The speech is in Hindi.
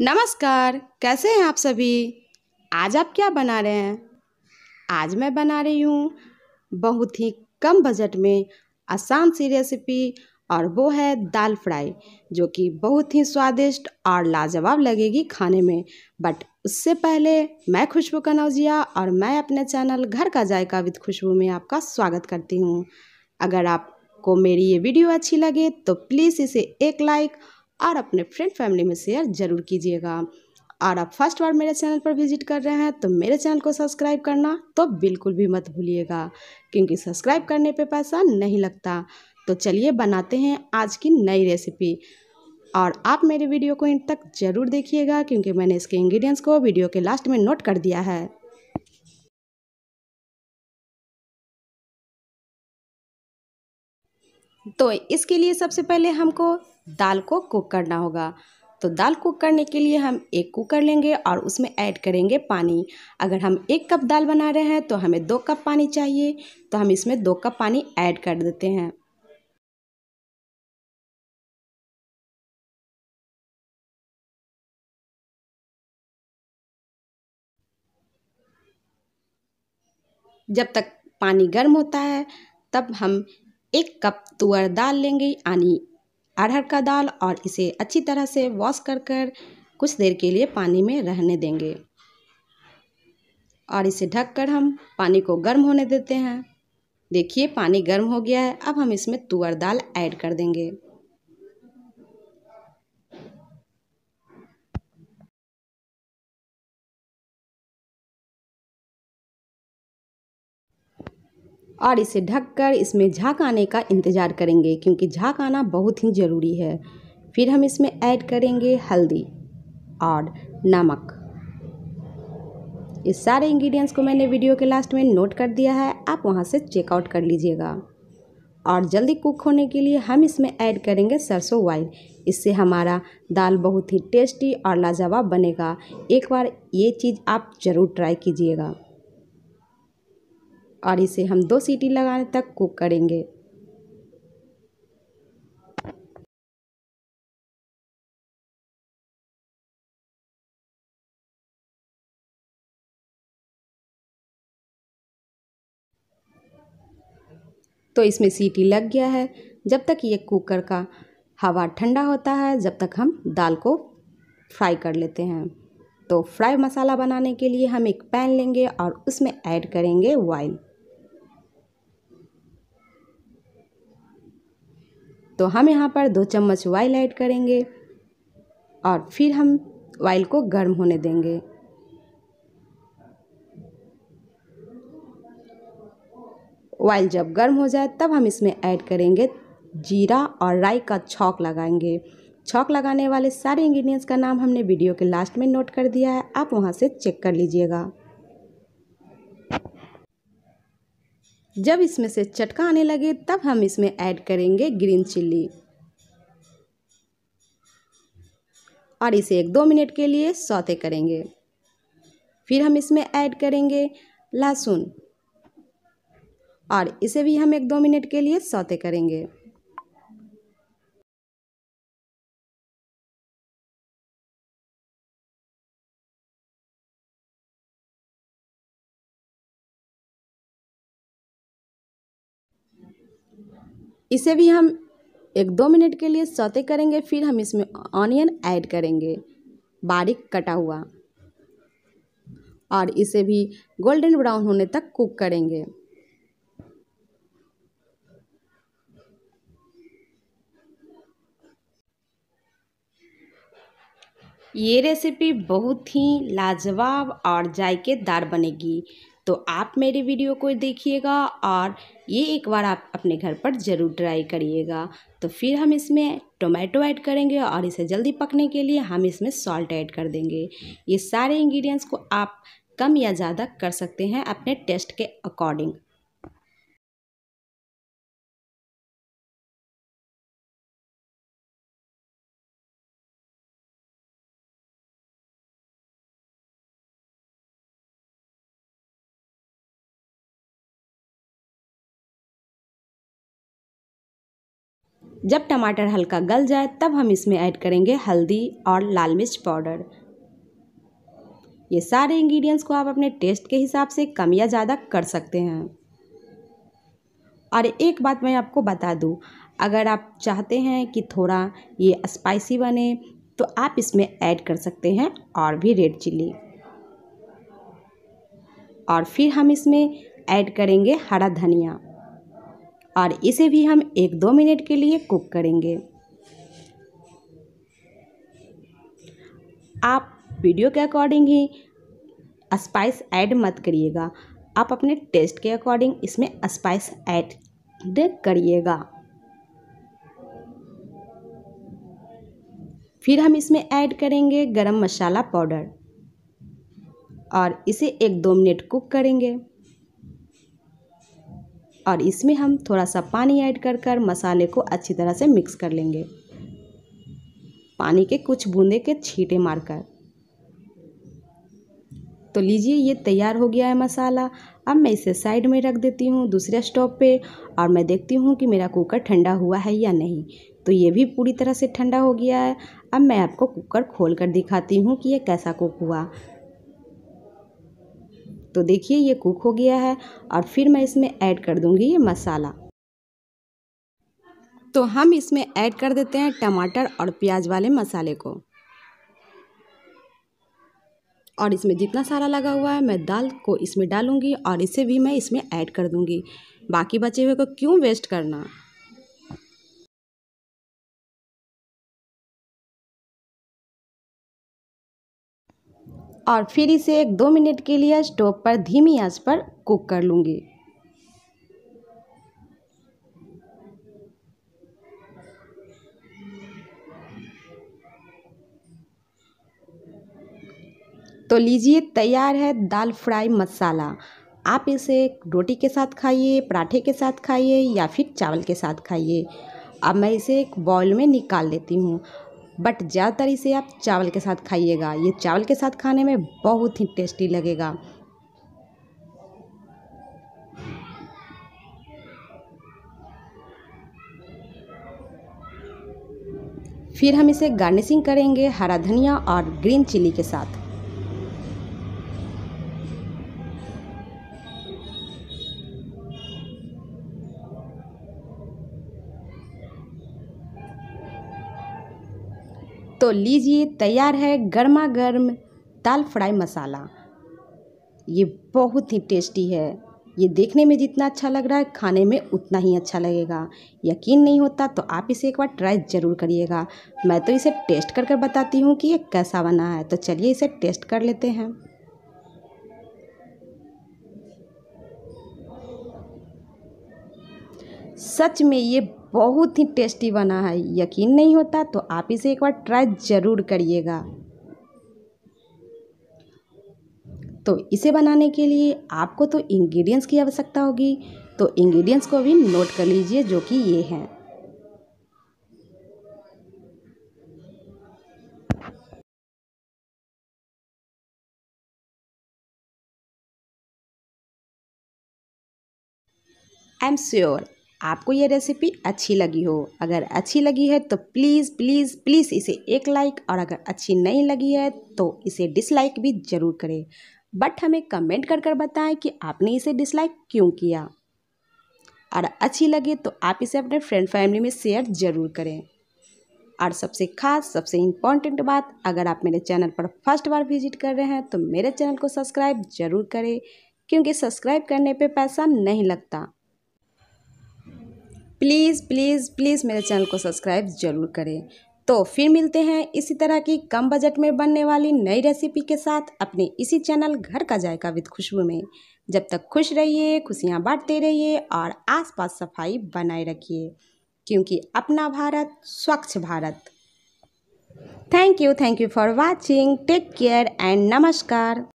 नमस्कार कैसे हैं आप सभी आज आप क्या बना रहे हैं आज मैं बना रही हूँ बहुत ही कम बजट में आसान सी रेसिपी और वो है दाल फ्राई जो कि बहुत ही स्वादिष्ट और लाजवाब लगेगी खाने में बट उससे पहले मैं खुशबू कनौजिया और मैं अपने चैनल घर का जायका विद खुशबू में आपका स्वागत करती हूँ अगर आपको मेरी ये वीडियो अच्छी लगे तो प्लीज़ इसे एक लाइक और अपने फ्रेंड फैमिली में शेयर ज़रूर कीजिएगा और आप फर्स्ट बार मेरे चैनल पर विजिट कर रहे हैं तो मेरे चैनल को सब्सक्राइब करना तो बिल्कुल भी मत भूलिएगा क्योंकि सब्सक्राइब करने पे पैसा नहीं लगता तो चलिए बनाते हैं आज की नई रेसिपी और आप मेरे वीडियो को इन तक ज़रूर देखिएगा क्योंकि मैंने इसके इंग्रेडिएंट्स को वीडियो के लास्ट में नोट कर दिया है तो इसके लिए सबसे पहले हमको दाल को कुक करना होगा तो दाल कुक करने के लिए हम एक कुकर लेंगे और उसमें ऐड करेंगे पानी अगर हम एक कप दाल बना रहे हैं तो हमें दो कप पानी चाहिए तो हम इसमें दो कप पानी ऐड कर देते हैं जब तक पानी गर्म होता है तब हम एक कप तुअर दाल लेंगे यानी अरहर का दाल और इसे अच्छी तरह से वॉश कर कर कुछ देर के लिए पानी में रहने देंगे और इसे ढक कर हम पानी को गर्म होने देते हैं देखिए पानी गर्म हो गया है अब हम इसमें तुअर दाल ऐड कर देंगे और इसे ढककर इसमें झाक आने का इंतज़ार करेंगे क्योंकि झाक आना बहुत ही ज़रूरी है फिर हम इसमें ऐड करेंगे हल्दी और नमक इस सारे इंग्रेडिएंट्स को मैंने वीडियो के लास्ट में नोट कर दिया है आप वहाँ से चेकआउट कर लीजिएगा और जल्दी कुक होने के लिए हम इसमें ऐड करेंगे सरसों वाइल इससे हमारा दाल बहुत ही टेस्टी और लाजवाब बनेगा एक बार ये चीज़ आप ज़रूर ट्राई कीजिएगा और इसे हम दो सीटी लगाने तक कुक करेंगे तो इसमें सीटी लग गया है जब तक ये कुकर का हवा ठंडा होता है जब तक हम दाल को फ्राई कर लेते हैं तो फ्राई मसाला बनाने के लिए हम एक पैन लेंगे और उसमें ऐड करेंगे ऑयल तो हम यहाँ पर दो चम्मच वाइल ऐड करेंगे और फिर हम वाइल को गर्म होने देंगे वाइल जब गर्म हो जाए तब हम इसमें ऐड करेंगे जीरा और राई का छौक लगाएंगे छौक लगाने वाले सारे इंग्रेडिएंट्स का नाम हमने वीडियो के लास्ट में नोट कर दिया है आप वहाँ से चेक कर लीजिएगा जब इसमें से चटका आने लगे तब हम इसमें ऐड करेंगे ग्रीन चिल्ली और इसे एक दो मिनट के लिए सौते करेंगे फिर हम इसमें ऐड करेंगे लहसुन और इसे भी हम एक दो मिनट के लिए सौते करेंगे इसे भी हम एक दो मिनट के लिए सौते करेंगे फिर हम इसमें ऑनियन ऐड करेंगे बारीक कटा हुआ और इसे भी गोल्डन ब्राउन होने तक कुक करेंगे ये रेसिपी बहुत ही लाजवाब और जायकेदार बनेगी तो आप मेरी वीडियो को देखिएगा और ये एक बार आप अपने घर पर ज़रूर ट्राई करिएगा तो फिर हम इसमें टोमेटो ऐड करेंगे और इसे जल्दी पकने के लिए हम इसमें सॉल्ट ऐड कर देंगे ये सारे इंग्रेडिएंट्स को आप कम या ज़्यादा कर सकते हैं अपने टेस्ट के अकॉर्डिंग जब टमाटर हल्का गल जाए तब हम इसमें ऐड करेंगे हल्दी और लाल मिर्च पाउडर ये सारे इंग्रेडिएंट्स को आप अपने टेस्ट के हिसाब से कम या ज़्यादा कर सकते हैं और एक बात मैं आपको बता दूं अगर आप चाहते हैं कि थोड़ा ये स्पाइसी बने तो आप इसमें ऐड कर सकते हैं और भी रेड चिल्ली और फिर हम इसमें ऐड करेंगे हरा धनिया और इसे भी हम एक दो मिनट के लिए कुक करेंगे आप वीडियो के अकॉर्डिंग ही स्पाइस ऐड मत करिएगा आप अपने टेस्ट के अकॉर्डिंग इसमें स्पाइस ऐड करिएगा फिर हम इसमें ऐड करेंगे गरम मसाला पाउडर और इसे एक दो मिनट कुक करेंगे और इसमें हम थोड़ा सा पानी ऐड कर कर मसाले को अच्छी तरह से मिक्स कर लेंगे पानी के कुछ बूंदे के छींटे मारकर तो लीजिए ये तैयार हो गया है मसाला अब मैं इसे साइड में रख देती हूँ दूसरे स्टोव पे और मैं देखती हूँ कि मेरा कुकर ठंडा हुआ है या नहीं तो ये भी पूरी तरह से ठंडा हो गया है अब मैं आपको कुकर खोल कर दिखाती हूँ कि ये कैसा कुक हुआ तो देखिए ये कुक हो गया है और फिर मैं इसमें ऐड कर दूंगी ये मसाला तो हम इसमें ऐड कर देते हैं टमाटर और प्याज वाले मसाले को और इसमें जितना सारा लगा हुआ है मैं दाल को इसमें डालूंगी और इसे भी मैं इसमें ऐड कर दूंगी बाकी बचे हुए को क्यों वेस्ट करना और फिर इसे एक दो मिनट के लिए स्टोव पर धीमी आंच पर कुक कर लूँगी तो लीजिए तैयार है दाल फ्राई मसाला आप इसे रोटी के साथ खाइए पराठे के साथ खाइए या फिर चावल के साथ खाइए अब मैं इसे एक बॉल में निकाल लेती हूँ बट ज़्यादातर इसे आप चावल के साथ खाइएगा ये चावल के साथ खाने में बहुत ही टेस्टी लगेगा फिर हम इसे गार्निशिंग करेंगे हरा धनिया और ग्रीन चिली के साथ तो लीजिए तैयार है गर्मा गर्म दाल फ्राई मसाला ये बहुत ही टेस्टी है ये देखने में जितना अच्छा लग रहा है खाने में उतना ही अच्छा लगेगा यकीन नहीं होता तो आप इसे एक बार ट्राई ज़रूर करिएगा मैं तो इसे टेस्ट कर कर बताती हूँ कि ये कैसा बना है तो चलिए इसे टेस्ट कर लेते हैं सच में ये बहुत ही टेस्टी बना है यकीन नहीं होता तो आप इसे एक बार ट्राई ज़रूर करिएगा तो इसे बनाने के लिए आपको तो इंग्रेडिएंट्स की आवश्यकता होगी तो इंग्रेडिएंट्स को भी नोट कर लीजिए जो कि ये हैं आई एम श्योर आपको ये रेसिपी अच्छी लगी हो अगर अच्छी लगी है तो प्लीज़ प्लीज़ प्लीज़ इसे एक लाइक और अगर अच्छी नहीं लगी है तो इसे डिसलाइक भी ज़रूर करें बट हमें कमेंट कर कर बताएं कि आपने इसे डिसलाइक क्यों किया और अच्छी लगे तो आप इसे अपने फ्रेंड फैमिली में शेयर ज़रूर करें और सबसे खास सबसे इम्पॉर्टेंट बात अगर आप मेरे चैनल पर फर्स्ट बार विजिट कर रहे हैं तो मेरे चैनल को सब्सक्राइब ज़रूर करें क्योंकि सब्सक्राइब करने पे पैसा नहीं लगता प्लीज़ प्लीज़ प्लीज़ मेरे चैनल को सब्सक्राइब ज़रूर करें तो फिर मिलते हैं इसी तरह की कम बजट में बनने वाली नई रेसिपी के साथ अपने इसी चैनल घर का जायका विद खुशबू में जब तक खुश रहिए खुशियाँ बांटते रहिए और आसपास सफाई बनाए रखिए क्योंकि अपना भारत स्वच्छ Bharat thank you thank you for watching take care and नमस्कार